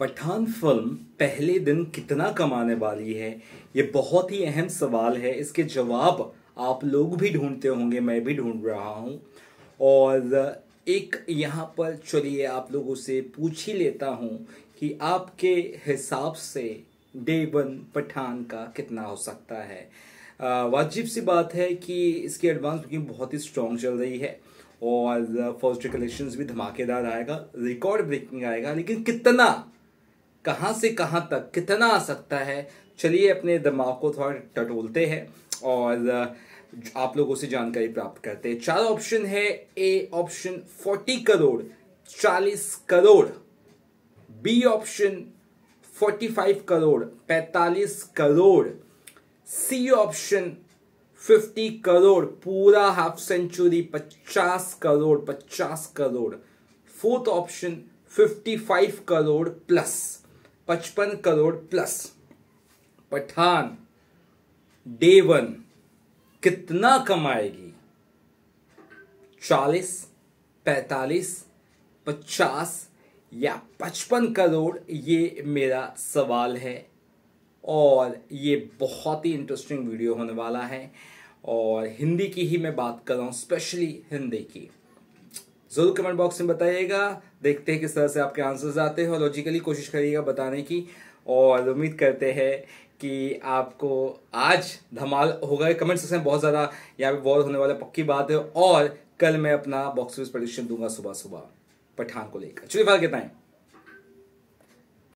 Pathan film पहले दिन कितना कमाने वाली है ये बहुत ही अहम सवाल है इसके जवाब आप लोग भी ढूंढते होंगे मैं भी ढूंढ रहा हूँ और एक यहाँ पर चलिए आप लोगों से पूछ ही लेता हूँ कि आपके हिसाब से डे वन पठान का कितना हो सकता है वाजिब सी बात है कि इसकी एडवांस बुकिंग बहुत ही स्ट्रॉन्ग चल रही है और फर्स्ट कलेक्शन भी धमाकेदार आएगा रिकॉर्ड ब्रेकिंग आएगा लेकिन कितना कहाँ से कहाँ तक कितना आ सकता है चलिए अपने दिमाग को थोड़ा टटोलते हैं और आप लोगों से जानकारी प्राप्त करते हैं चार ऑप्शन है ए ऑप्शन फोर्टी करोड़ चालीस crore B option forty five crore पैंतालीस crore C option fifty crore पूरा हाफ सेंचुरी पचास करोड़ पचास crore fourth option fifty five crore plus पचपन crore plus Pathaan day one कितना कमाएगी चालीस पैतालीस पचास या पचपन करोड़ ये मेरा सवाल है और ये बहुत ही इंटरेस्टिंग वीडियो होने वाला है और हिंदी की ही मैं बात कर रहा हूँ स्पेशली हिंदी की जरूर कमेंट बॉक्स में बताइएगा देखते हैं किस तरह से आपके आंसर्स आते हैं और लॉजिकली कोशिश करिएगा बताने की और उम्मीद करते हैं कि आपको आज धमाल होगा कमेंट सेक्शन बहुत ज़्यादा यहाँ पे वॉर होने वाला पक्की बात है और कल मैं अपना बॉक्स ऑफिस प्रोडिक्शन दूंगा सुबह सुबह पठान को लेकर चलिए फिलहाल कितना है